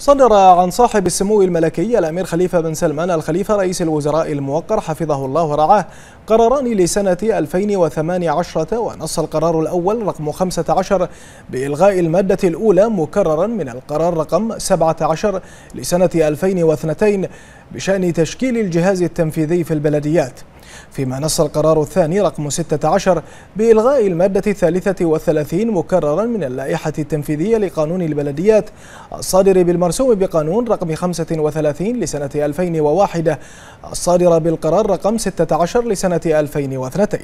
صدر عن صاحب السمو الملكي الأمير خليفة بن سلمان الخليفة رئيس الوزراء الموقر حفظه الله ورعاه قراران لسنة 2018 ونص القرار الأول رقم 15 بإلغاء المادة الأولى مكررا من القرار رقم 17 لسنة 2002 بشأن تشكيل الجهاز التنفيذي في البلديات فيما نص القرار الثاني رقم 16 بإلغاء المادة الثالثة والثلاثين مكررا من اللائحة التنفيذية لقانون البلديات الصادر بالمرسوم بقانون رقم 35 لسنة 2001 الصادر بالقرار رقم 16 لسنة 2002